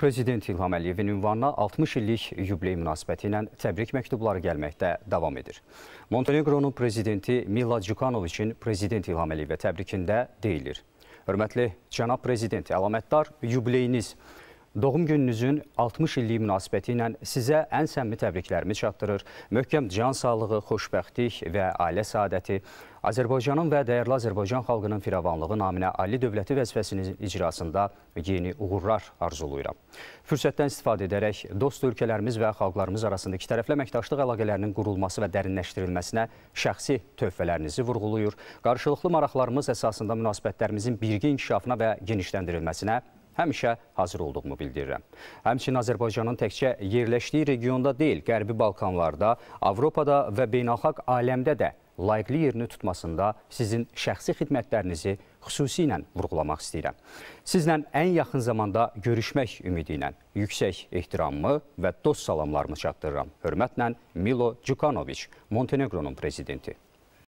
Prezident İlham Əliyevin ünvanına 60 illik yübley münasibəti ilə təbrik məktubları gəlməkdə davam edir. Montenegronun prezidenti Mila Cukanoviçin prezident İlham Əliyevə təbrikində deyilir. Hörmətli cənab prezident, əlamətdar yübleyiniz Doğum gününüzün 60 illiyi münasibəti ilə sizə ən səmimi təbriklərimi çatdırır. Möhkəm can sağlığı, xoşbəxtlik və ailə saadəti Azərbaycanın və dəyərli Azərbaycan xalqının firavanlığı naminə ali dövləti vəzifəsinin icrasında yeni uğurlar arzulayıram. Fürsətdən istifadə edərək dost ölkələrimiz və xalqlarımız arasında iki tərəfli əməkdaşlıq əlaqələrinin qurulması və dərinləşdirilməsinə şəxsi tövbələrinizi vurğuluyur. Qarşılıqlı maraqlarımız əsasında münasibətlərimizin birgə inkişafına və genişləndirilməsinə həmişə hazır olduğumu bildirirəm. Həmçinin Azərbaycanın təkcə yerləşdiyi regionda deyil, Qərbi Balkanlarda, Avropada və beynəlxalq aləmdə də layiqli yerini tutmasında sizin şəxsi xidmətlərinizi xüsusilə vurğulamaq istəyirəm. Sizlə ən yaxın zamanda görüşmək ümidi ilə yüksək ehtiramımı və dost salamlarımı çatdırıram. Hörmətlə Milo Cukanoviç, Monteneqronun prezidenti.